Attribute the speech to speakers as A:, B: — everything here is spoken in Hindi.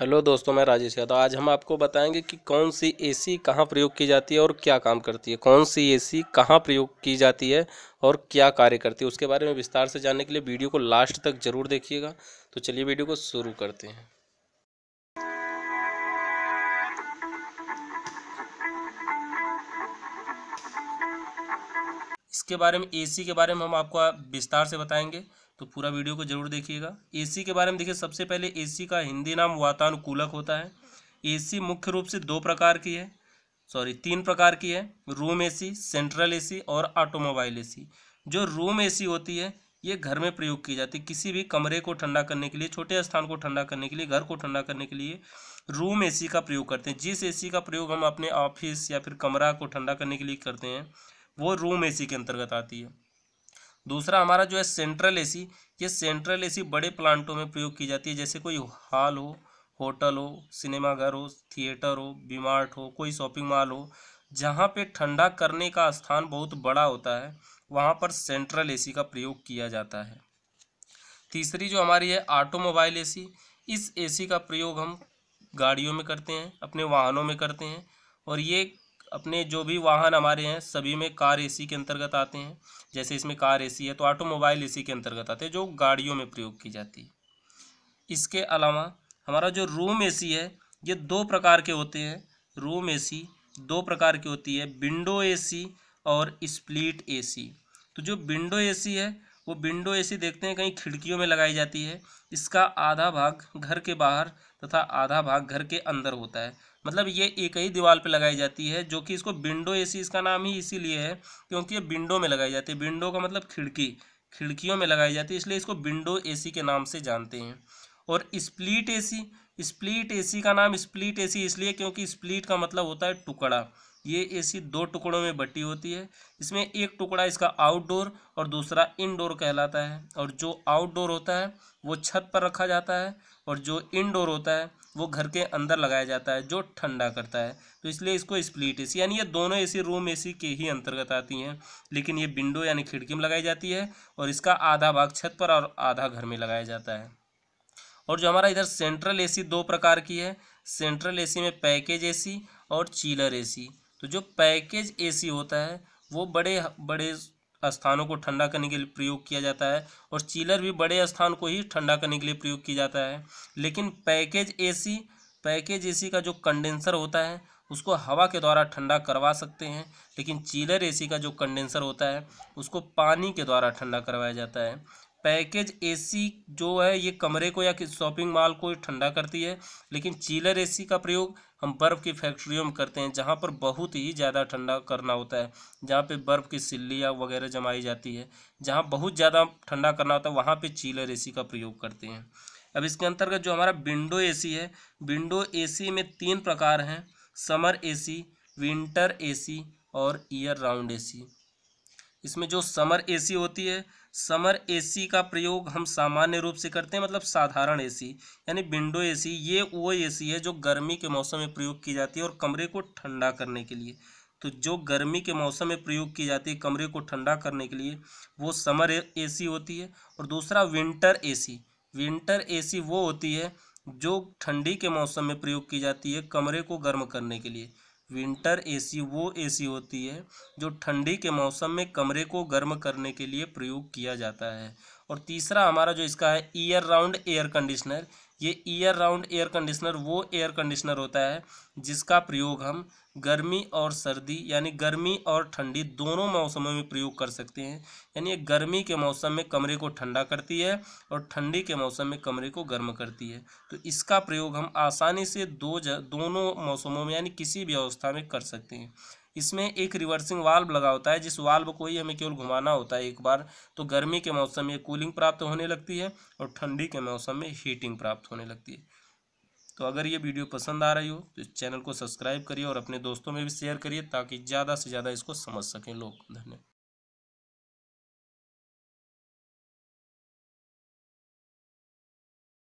A: हेलो दोस्तों मैं राजेश यादव आज हम आपको बताएंगे कि कौन सी एसी कहाँ प्रयोग की जाती है और क्या काम करती है कौन सी एसी कहाँ प्रयोग की जाती है और क्या कार्य करती है उसके बारे में विस्तार से जानने के लिए वीडियो को लास्ट तक जरूर देखिएगा तो चलिए वीडियो को शुरू करते हैं इसके बारे में एसी के बारे में हम आपको विस्तार से बताएंगे तो पूरा वीडियो को जरूर देखिएगा एसी के बारे में देखिए सबसे पहले एसी का हिंदी नाम वातानुकूलक होता है एसी मुख्य रूप से दो प्रकार की है सॉरी तीन प्रकार की है रूम एसी सेंट्रल एसी और ऑटोमोबाइल एसी जो रूम एसी होती है ये घर में प्रयोग की जाती है किसी भी कमरे को ठंडा करने के लिए छोटे स्थान को ठंडा करने के लिए घर को ठंडा करने के लिए रूम एसी का प्रयोग करते हैं जिस एसी का प्रयोग हम अपने ऑफिस या फिर कमरा को ठंडा करने के लिए करते हैं वो रूम एसी के अंतर्गत आती है दूसरा हमारा जो है सेंट्रल एसी ये सेंट्रल एसी बड़े प्लांटों में प्रयोग की जाती है जैसे कोई हॉल हो होटल हो सिनेमाघर हो थिएटर हो बीमार्ट हो कोई शॉपिंग मॉल हो जहाँ पे ठंडा करने का स्थान बहुत बड़ा होता है वहाँ पर सेंट्रल एसी का प्रयोग किया जाता है तीसरी जो हमारी है ऑटोमोबाइल एसी इस एसी का प्रयोग हम गाड़ियों में करते हैं अपने वाहनों में करते हैं और ये अपने जो भी वाहन हमारे हैं सभी में कार एसी के अंतर्गत आते हैं जैसे इसमें कार एसी है तो ऑटोमोबाइल एसी के अंतर्गत आते हैं जो गाड़ियों में प्रयोग की जाती है इसके अलावा हमारा जो रूम एसी है ये दो प्रकार के होते हैं रूम एसी दो प्रकार की होती है विंडो एसी और स्प्लिट एसी तो जो विंडो एसी है वो विंडो ऐसी देखते हैं कहीं खिड़कियों में लगाई जाती है इसका आधा भाग घर के बाहर तथा आधा भाग घर के अंदर होता है मतलब ये एक ही दीवार पे लगाई जाती है जो कि इसको विंडो एसी इसका नाम ही इसीलिए है क्योंकि ये विंडो में लगाई जाती है विंडो का मतलब खिड़की खिड़कियों में लगाई जाती है इसलिए इसको विंडो एसी के नाम से जानते हैं और स्प्लिट एसी स्प्लिट एसी का नाम स्प्लिट एसी इसलिए क्योंकि स्प्लिट का मतलब होता है टुकड़ा ये एसी दो टुकड़ों में बटी होती है इसमें एक टुकड़ा इसका आउटडोर और दूसरा इनडोर कहलाता है और जो आउटडोर होता है वो छत पर रखा जाता है और जो इनडोर होता है वो घर के अंदर लगाया जाता है जो ठंडा करता है तो इसलिए इसको स्प्लिट एसी यानी ये दोनों एसी रूम एसी के ही अंतर्गत आती हैं लेकिन ये विंडो यानी खिड़की में लगाई जाती है और इसका आधा भाग छत पर और आधा घर में लगाया जाता है और जो हमारा इधर सेंट्रल एसी दो प्रकार की है सेंट्रल एसी में पैकेज एसी और चीलर एसी तो जो पैकेज एसी होता है वो बड़े बड़े स्थानों को ठंडा करने के लिए प्रयोग किया जाता है और चीलर भी बड़े स्थान को ही ठंडा करने के लिए प्रयोग किया जाता है लेकिन पैकेज ए पैकेज ए का जो कंडेंसर होता है उसको हवा के द्वारा ठंडा करवा सकते हैं लेकिन चीलर एसी का जो कंडेंसर होता है उसको पानी के द्वारा ठंडा करवाया जाता है पैकेज एसी जो है ये कमरे को या शॉपिंग मॉल को ठंडा करती है लेकिन चीलर एसी का प्रयोग हम बर्फ़ की फैक्ट्रियों में करते हैं जहाँ पर बहुत ही ज़्यादा ठंडा करना होता है जहाँ पे बर्फ़ की सिल्लियाँ वगैरह जमाई जाती है जहाँ बहुत ज़्यादा ठंडा करना होता है वहाँ पे चीलर एसी का प्रयोग करते हैं अब इसके अंतर्गत जो हमारा विंडो ए है विंडो ए में तीन प्रकार हैं समर ए विंटर ए और ईयर राउंड ए इसमें जो समर एसी होती है समर एसी का प्रयोग हम सामान्य रूप से करते हैं मतलब साधारण एसी यानी विंडो एसी ये वो एसी है जो गर्मी के मौसम में प्रयोग की जाती है और कमरे को ठंडा करने के लिए तो जो गर्मी के मौसम में प्रयोग की जाती है कमरे को ठंडा करने के लिए वो समर एसी होती है और दूसरा विंटर एसी विंटर एसी वो होती है जो ठंडी के मौसम में प्रयोग की जाती है कमरे को गर्म करने के लिए विंटर एसी वो एसी होती है जो ठंडी के मौसम में कमरे को गर्म करने के लिए प्रयोग किया जाता है और तीसरा हमारा जो इसका है ईयर राउंड एयर कंडीशनर ये ईयर राउंड एयर कंडीशनर वो एयर कंडीशनर होता है जिसका प्रयोग हम गर्मी और सर्दी यानी गर्मी और ठंडी दोनों मौसमों में प्रयोग कर सकते हैं यानी गर्मी के मौसम में कमरे को ठंडा करती है और ठंडी के मौसम में कमरे को गर्म करती है तो इसका प्रयोग हम आसानी से दो ज, दोनों मौसमों में यानी किसी भी अवस्था में कर सकते हैं इसमें एक रिवर्सिंग वाल्व लगा होता है जिस वाल्व को ही हमें केवल घुमाना होता है एक बार तो गर्मी के मौसम में कूलिंग प्राप्त होने लगती है और ठंडी के मौसम में हीटिंग प्राप्त होने लगती है तो अगर ये वीडियो पसंद आ रही हो तो इस चैनल को सब्सक्राइब करिए और अपने दोस्तों में भी शेयर करिए ताकि ज़्यादा से ज़्यादा इसको समझ सकें लोग धन्यवाद